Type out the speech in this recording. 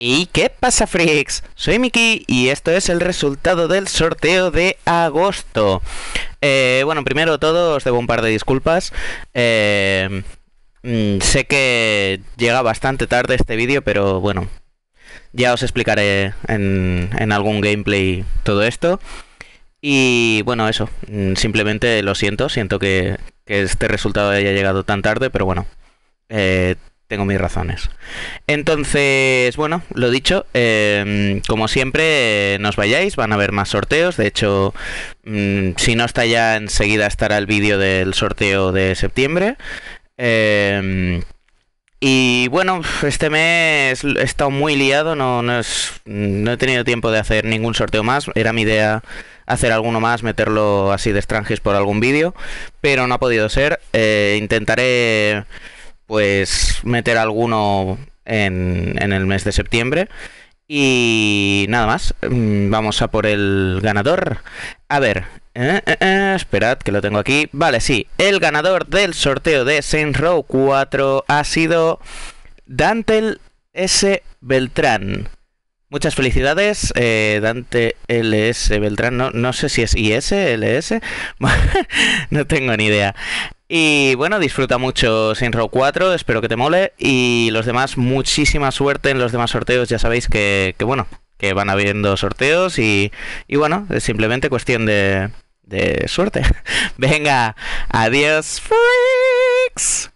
¿Y qué pasa freaks? Soy Miki y esto es el resultado del sorteo de agosto. Eh, bueno, primero todo os debo un par de disculpas. Eh, mm, sé que llega bastante tarde este vídeo, pero bueno, ya os explicaré en, algún gameplay todo esto. Y bueno, eso, mm, simplemente lo siento, siento que, este resultado haya llegado tan tarde, pero bueno. Eh, tengo mis razones. Entonces, bueno, lo dicho, em, como siempre, eh, nos vayáis, van a haber más sorteos. De hecho, mm, si no está ya, enseguida estará el vídeo del sorteo de septiembre. Em, y bueno, este mes he estado muy liado, no, no, he tenido tiempo de hacer ningún sorteo más. Era mi idea hacer alguno más, meterlo así de extranjes por algún vídeo, pero no ha podido ser. Eh, intentaré pues meter alguno en, en el mes de septiembre. Y nada más, mm, vamos a por el ganador. A ver, eh, eh, eh, esperad que lo tengo aquí. Vale, sí, el ganador del sorteo de Saint Row 4 ha sido Dantel S. Beltrán. Muchas felicidades, Dante LS Beltrán. No, no sé si es IS, LS. no tengo ni idea. Y bueno, disfruta mucho Sin Row 4, espero que te mole. Y los demás, muchísima suerte en los demás sorteos. Ya sabéis que, que bueno, que van habiendo sorteos y, y bueno, es simplemente cuestión de, de suerte. Venga, adiós, freaks.